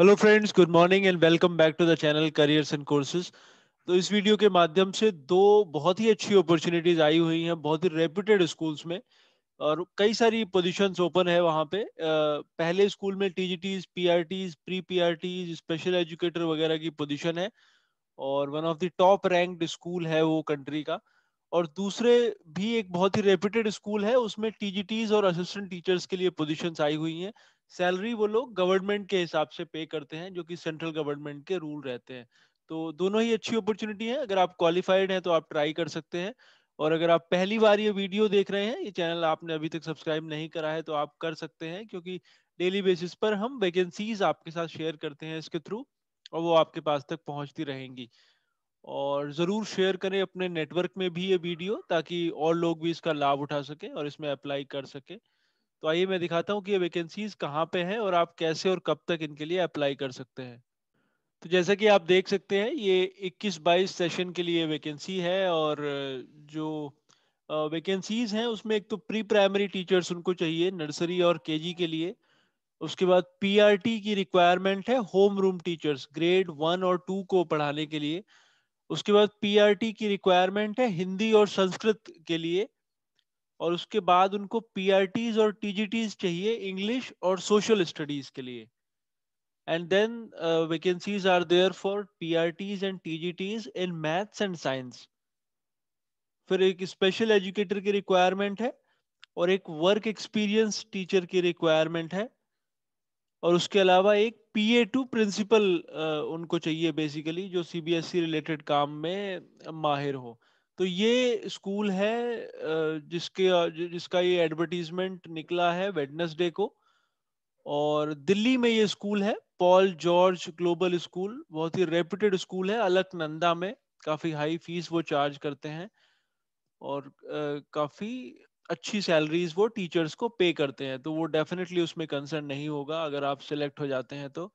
Hello friends good morning and welcome back to the channel careers and courses तो इस video के माध्यम से दो बहुत ही अच्छी अपॉर्चुनिटीज आई हुई हैं बहुत ही रेप्यूटेड स्कूल्स में और कई सारी पोजीशंस ओपन है वहाँ पे पहले स्कूल में TGTs PRTs pre PRTs special educator वगैरह की पोजिशन है और one of the top ranked school है वो कंट्री का और दूसरे भी एक बहुत ही रेप्यूटेड स्कूल है उसमें टीजीटीज और असिस्टेंट टीचर्स के लिए पोजिशन आई हुई हैं सैलरी वो लोग गवर्नमेंट के हिसाब से पे करते हैं जो कि सेंट्रल गवर्नमेंट के रूल रहते हैं तो दोनों ही अच्छी अपॉर्चुनिटी है अगर आप क्वालिफाइड हैं तो आप ट्राई कर सकते हैं और अगर आप पहली बार ये वीडियो देख रहे हैं ये चैनल आपने अभी तक सब्सक्राइब नहीं करा है तो आप कर सकते हैं क्योंकि डेली बेसिस पर हम वैकेंसीज आपके साथ शेयर करते हैं इसके थ्रू और वो आपके पास तक पहुंचती रहेंगी और ज़रूर शेयर करें अपने नेटवर्क में भी ये वीडियो ताकि और लोग भी इसका लाभ उठा सके और इसमें अप्लाई कर सके तो आइए मैं दिखाता हूँ कि ये वैकेंसीज कहाँ पे हैं और आप कैसे और कब तक इनके लिए अप्लाई कर सकते हैं तो जैसा कि आप देख सकते हैं ये 21-22 सेशन के लिए वैकेंसी है और जो वैकेंसीज हैं उसमें एक तो प्री प्राइमरी टीचर्स उनको चाहिए नर्सरी और के के लिए उसके बाद पी की रिक्वायरमेंट है home room teachers grade one और टू को पढ़ाने के लिए उसके बाद पी की रिक्वायरमेंट है हिंदी और संस्कृत के लिए और उसके बाद उनको पीआरटीज और टीजीटीज चाहिए इंग्लिश और सोशल स्टडीज के लिए and then uh, are there for for and and in maths and science फिर एक स्पेशल एजुकेटर की रिक्वायरमेंट है और एक वर्क एक्सपीरियंस टीचर की रिक्वायरमेंट है और उसके अलावा एक पी ए टू प्रिंसिपल उनको चाहिए बेसिकली जो C B S E related काम में माहिर हो तो ये स्कूल है जिसके जिसका ये एडवर्टीजमेंट निकला है वेडनेसडे को और दिल्ली में ये स्कूल है पॉल जॉर्ज ग्लोबल स्कूल बहुत ही रेप्यूटेड स्कूल है अलकनंदा में काफ़ी हाई फीस वो चार्ज करते हैं और काफ़ी अच्छी सैलरीज वो टीचर्स को पे करते हैं तो वो डेफिनेटली उसमें कंसर्न नहीं होगा अगर आप सिलेक्ट हो जाते हैं तो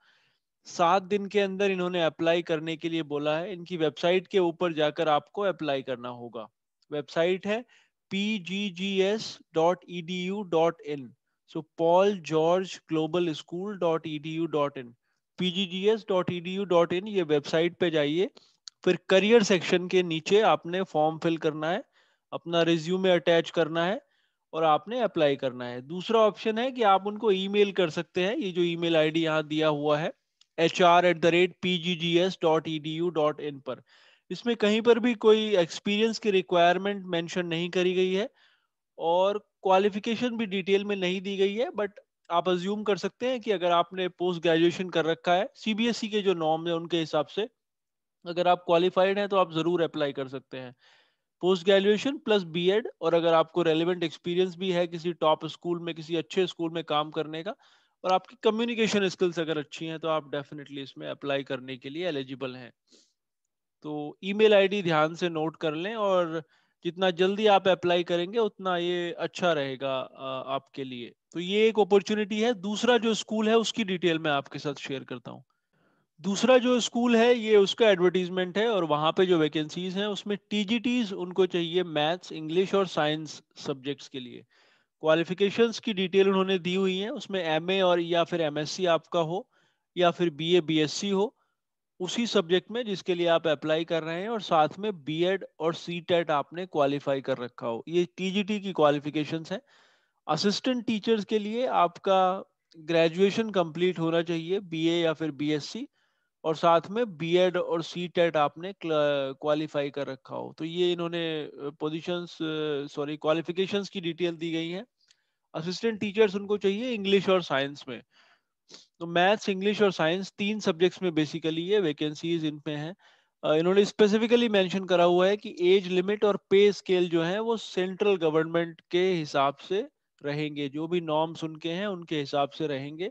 सात दिन के अंदर इन्होंने अप्लाई करने के लिए बोला है इनकी वेबसाइट के ऊपर जाकर आपको अप्लाई करना होगा वेबसाइट है pggs.edu.in S dot E D U dot in ये वेबसाइट पे जाइए फिर करियर सेक्शन के नीचे आपने फॉर्म फिल करना है अपना रिज्यूमे अटैच करना है और आपने अप्लाई करना है दूसरा ऑप्शन है कि आप उनको ईमेल कर सकते हैं ये जो ईमेल आईडी यहाँ दिया हुआ है H R at the rate P G G S dot E D U dot in पर इसमें कहीं पर भी कोई एक्सपीरियंस की रिक्वायरमेंट मेंशन नहीं करी गई है और क्वालिफिकेशन भी डिटेल में नहीं दी गई है बट आप अज्यूम कर सकते हैं कि अगर आपने पोस्ट ग्रेजुएशन कर रखा है सीबीएसई e के जो नॉर्म है उनके हिसाब से अगर आप क्वालिफाइड हैं तो आप ज़रूर अप्लाई कर सकते हैं पोस्ट ग्रेजुएशन प्लस बीएड और अगर आपको रेलिवेंट एक्सपीरियंस भी है किसी टॉप स्कूल में किसी अच्छे स्कूल में काम करने का और आपकी कम्युनिकेशन स्किल्स अगर अच्छी हैं तो आप डेफिनेटली इसमें अप्लाई करने के लिए एलिजिबल हैं तो ईमेल आईडी ध्यान से नोट कर लें और जितना जल्दी आप अप्लाई करेंगे उतना ये अच्छा रहेगा आपके लिए तो ये एक अपॉर्चुनिटी है दूसरा जो स्कूल है उसकी डिटेल मैं आपके साथ शेयर करता हूँ दूसरा जो स्कूल है ये उसका एडवर्टीजमेंट है और वहाँ पे जो वैकेंसीज हैं उसमें टीजीटीज उनको चाहिए मैथ्स इंग्लिश और साइंस सब्जेक्ट्स के लिए क्वालिफिकेशन की डिटेल उन्होंने दी हुई है उसमें एम और e या फिर एम आपका हो या फिर B A B S C हो उसी सब्जेक्ट में जिसके लिए आप अप्लाई कर रहे हैं और साथ में एड और सी टेट आपने क्वालिफाई कर रखा हो ये टी की क्वालिफिकेशन है असिस्टेंट टीचर्स के लिए आपका ग्रेजुएशन कंप्लीट होना चाहिए बीए या फिर बीएससी और साथ में बीएड और सी टेट आपने क्वालिफाई कर रखा हो तो ये इन्होंने पोजीशंस सॉरी क्वालिफिकेशंस की डिटेल दी गई है असिस्टेंट टीचर्स उनको चाहिए इंग्लिश और साइंस में तो मैथ्स इंग्लिश और साइंस तीन सब्जेक्ट्स में बेसिकली ये वैकेंसीज इन पे हैं इन्होंने स्पेसिफिकली मेंशन करा हुआ है कि एज लिमिट और पे स्केल जो है वो सेंट्रल गवर्नमेंट के हिसाब से रहेंगे जो भी नॉर्म्स उनके हैं उनके हिसाब से रहेंगे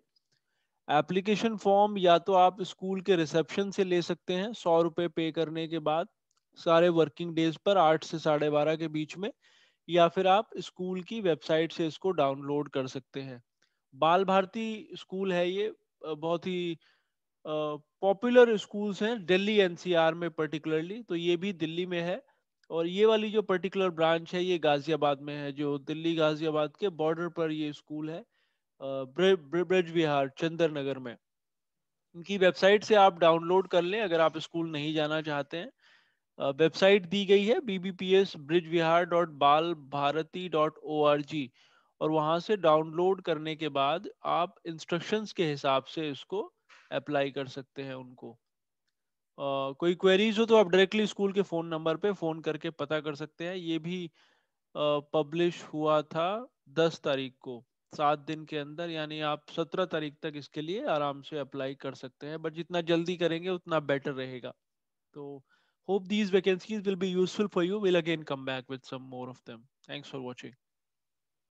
एप्लीकेशन फॉर्म या तो आप स्कूल के रिसेप्शन से ले सकते हैं सौ रुपये पे करने के बाद सारे वर्किंग डेज पर आठ से साढ़े बारह के बीच में या फिर आप स्कूल की वेबसाइट से इसको डाउनलोड कर सकते हैं बाल भारती स्कूल है ये बहुत ही पॉपुलर स्कूल्स हैं दिल्ली एनसीआर में पर्टिकुलरली तो ये भी दिल्ली में है और ये वाली जो पर्टिकुलर ब्रांच है ये गाजियाबाद में है जो दिल्ली गाजियाबाद के बॉर्डर पर ये स्कूल है ब्रज विहार चंदर नगर में इनकी वेबसाइट से आप डाउनलोड कर लें अगर आप स्कूल नहीं जाना चाहते हैं वेबसाइट दी गई है bbpsbridgevihar.balbharati.org और वहां से डाउनलोड करने के बाद आप इंस्ट्रक्शंस के हिसाब से इसको अप्लाई कर सकते हैं उनको Uh, कोई क्वेरीज हो तो आप डायरेक्टली स्कूल के फ़ोन नंबर पे फ़ोन करके पता कर सकते हैं ये भी पब्लिश uh, हुआ था 10 तारीख को सात दिन के अंदर यानी आप 17 तारीख तक इसके लिए आराम से अप्लाई कर सकते हैं बट जितना जल्दी करेंगे उतना बेटर रहेगा तो Hope these vacancies will be useful for you. We'll again come back with some more of them. Thanks for watching.